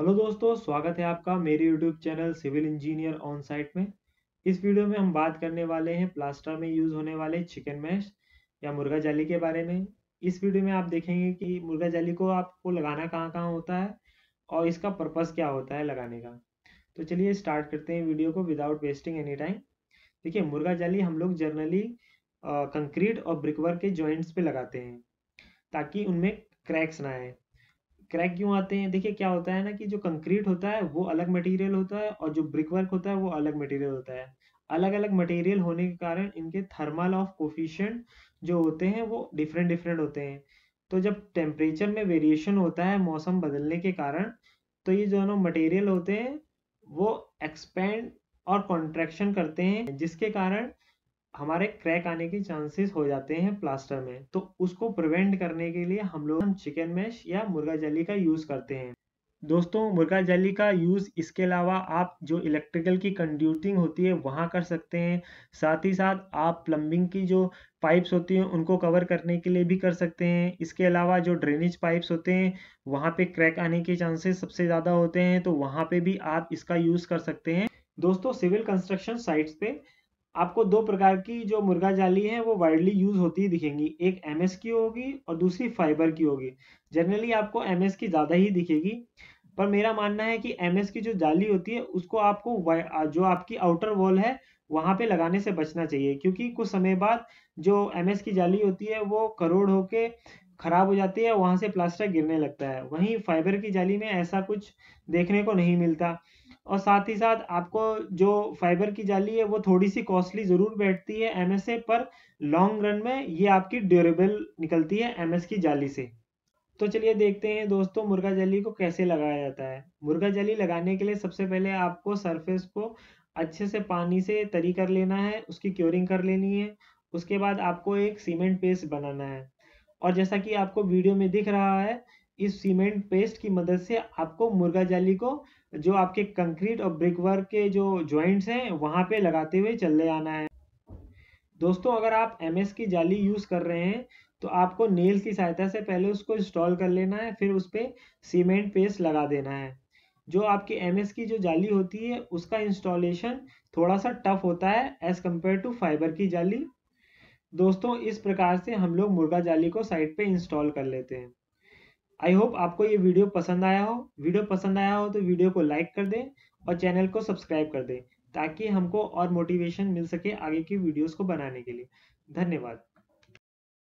hello दोस्तों स्वागत है आपका मेरे YouTube channel civil engineer on site में इस वीडियो में हम बात करने वाले हैं प्लास्टर में यूज़ होने वाले चिकन मैश या मुर्गा जाली के बारे में इस वीडियो में आप देखेंगे कि मुर्गा जाली को आपको लगाना कहाँ कहाँ होता है और इसका पर्पज़ क्या होता है लगाने का तो चलिए स्टार्ट करते हैं वीडियो को विदाउट वेस्टिंग एनी टाइम देखिए मुर्गा जाली हम लोग जर्नली कंक्रीट और ब्रिकवर्क के जॉइंट्स पे लगाते हैं ताकि उनमें क्रैक्स ना आए क्रैक क्यों आते हैं देखिए क्या होता है ना कि जो कंक्रीट होता है वो अलग मटेरियल होता है और जो ब्रिक वर्क होता है वो अलग मटेरियल होता है अलग अलग मटेरियल होने के कारण इनके थर्मल ऑफ कोफिशियंट जो होते हैं वो डिफरेंट डिफरेंट होते हैं तो जब टेम्परेचर में वेरिएशन होता है मौसम बदलने के कारण तो ये दोनों मटेरियल होते हैं वो एक्सपेंड और कॉन्ट्रैक्शन करते हैं जिसके कारण हमारे क्रैक आने के चांसेस हो जाते हैं प्लास्टर में तो उसको प्रिवेंट करने के लिए हम लोग हम चिकन मैश या मुर्गा जली का यूज़ करते हैं दोस्तों मुर्गा जली का यूज़ इसके अलावा आप जो इलेक्ट्रिकल की कंड्यूटिंग होती है वहाँ कर सकते हैं साथ ही साथ आप प्लम्बिंग की जो पाइप्स होती हैं उनको कवर करने के लिए भी कर सकते हैं इसके अलावा जो ड्रेनेज पाइप्स होते हैं वहाँ पे क्रैक आने के चांसेस सबसे ज़्यादा होते हैं तो वहाँ पे भी आप इसका यूज़ कर सकते हैं दोस्तों सिविल कंस्ट्रक्शन साइट्स पे आपको दो प्रकार की जो मुर्गा जाली है वो वाइडली यूज होती ही दिखेंगी एक एम की होगी और दूसरी फाइबर की होगी जनरली आपको एम की ज़्यादा ही दिखेगी पर मेरा मानना है कि एम की जो जाली होती है उसको आपको जो आपकी आउटर वॉल है वहां पे लगाने से बचना चाहिए क्योंकि कुछ समय बाद जो एम की जाली होती है वो करोड़ होके खराब हो जाती है वहां से प्लास्टर गिरने लगता है वहीं फाइबर की जाली में ऐसा कुछ देखने को नहीं मिलता और साथ ही साथ आपको जो फाइबर की जाली है वो थोड़ी सी कॉस्टली ज़रूर बैठती है एमएसए पर लॉन्ग रन में ये आपकी ड्यूरेबल निकलती है एमएस की जाली से तो चलिए देखते हैं दोस्तों मुर्गा जाली को कैसे लगाया जाता है मुर्गा जाली लगाने के लिए सबसे पहले आपको सरफेस को अच्छे से पानी से तरी कर लेना है उसकी क्योरिंग कर लेनी है उसके बाद आपको एक सीमेंट पेस्ट बनाना है और जैसा कि आपको वीडियो में दिख रहा है इस सीमेंट पेस्ट की मदद से आपको मुर्गा जाली को जो आपके कंक्रीट और ब्रिक वर्क के जो ज्वाइंट्स हैं वहाँ पे लगाते हुए चले आना है दोस्तों अगर आप एम की जाली यूज़ कर रहे हैं तो आपको नेल्स की सहायता से पहले उसको इंस्टॉल कर लेना है फिर उस पर सीमेंट पेस्ट लगा देना है जो आपकी एम की जो जाली होती है उसका इंस्टॉलेशन थोड़ा सा टफ होता है एज़ कम्पेयर टू फाइबर की जाली दोस्तों इस प्रकार से हम लोग मुर्गा जाली को साइड पे इंस्टॉल कर लेते हैं आई होप आपको ये वीडियो पसंद आया हो वीडियो पसंद आया हो तो वीडियो को लाइक कर दें और चैनल को सब्सक्राइब कर दें ताकि हमको और मोटिवेशन मिल सके आगे की वीडियोस को बनाने के लिए धन्यवाद